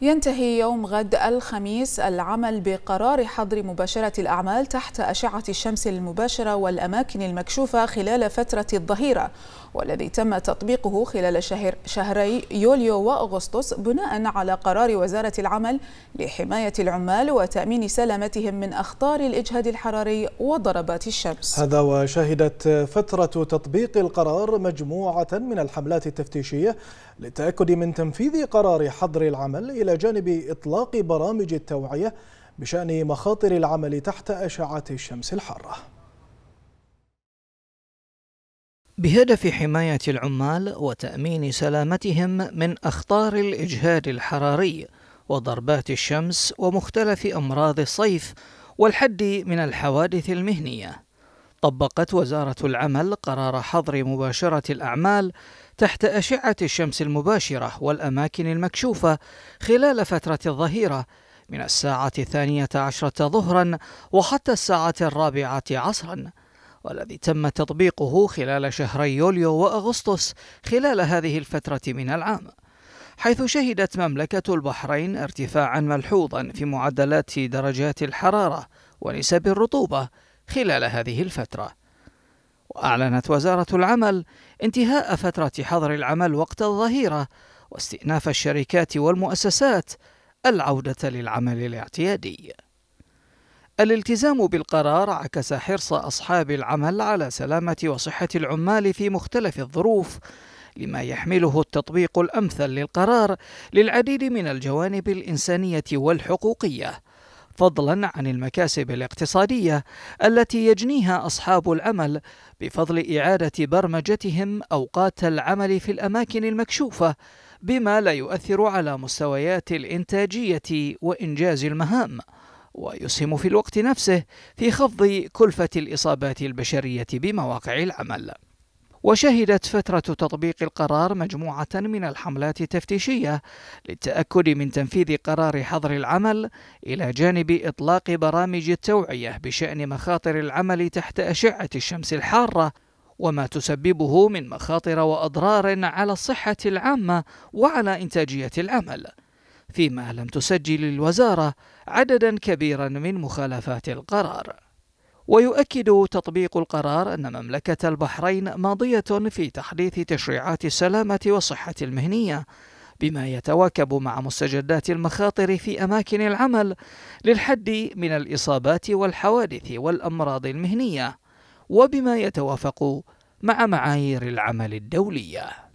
ينتهي يوم غد الخميس العمل بقرار حظر مباشرة الأعمال تحت أشعة الشمس المباشرة والأماكن المكشوفة خلال فترة الظهيرة والذي تم تطبيقه خلال شهر شهري يوليو وأغسطس بناء على قرار وزارة العمل لحماية العمال وتأمين سلامتهم من أخطار الإجهاد الحراري وضربات الشمس هذا وشهدت فترة تطبيق القرار مجموعة من الحملات التفتيشية للتأكد من تنفيذ قرار حظر العمل إلى جانب إطلاق برامج التوعية بشأن مخاطر العمل تحت أشعة الشمس الحارة بهدف حماية العمال وتأمين سلامتهم من أخطار الإجهاد الحراري وضربات الشمس ومختلف أمراض الصيف والحد من الحوادث المهنيه طبقت وزارة العمل قرار حظر مباشرة الأعمال تحت أشعة الشمس المباشرة والأماكن المكشوفة خلال فترة الظهيرة من الساعة الثانية عشرة ظهرا وحتى الساعة الرابعة عصرا والذي تم تطبيقه خلال شهري يوليو وأغسطس خلال هذه الفترة من العام حيث شهدت مملكة البحرين ارتفاعا ملحوظا في معدلات درجات الحرارة ونسب الرطوبة خلال هذه الفترة وأعلنت وزارة العمل انتهاء فترة حظر العمل وقت الظهيرة واستئناف الشركات والمؤسسات العودة للعمل الاعتيادي الالتزام بالقرار عكس حرص أصحاب العمل على سلامة وصحة العمال في مختلف الظروف لما يحمله التطبيق الأمثل للقرار للعديد من الجوانب الإنسانية والحقوقية فضلا عن المكاسب الاقتصاديه التي يجنيها اصحاب العمل بفضل اعاده برمجتهم اوقات العمل في الاماكن المكشوفه بما لا يؤثر على مستويات الانتاجيه وانجاز المهام ويسهم في الوقت نفسه في خفض كلفه الاصابات البشريه بمواقع العمل وشهدت فترة تطبيق القرار مجموعة من الحملات التفتيشية للتأكد من تنفيذ قرار حظر العمل إلى جانب إطلاق برامج التوعية بشأن مخاطر العمل تحت أشعة الشمس الحارة وما تسببه من مخاطر وأضرار على الصحة العامة وعلى إنتاجية العمل. فيما لم تسجل الوزارة عددا كبيرا من مخالفات القرار ويؤكد تطبيق القرار أن مملكة البحرين ماضية في تحديث تشريعات السلامة والصحة المهنية بما يتواكب مع مستجدات المخاطر في أماكن العمل للحد من الإصابات والحوادث والأمراض المهنية وبما يتوافق مع معايير العمل الدوليه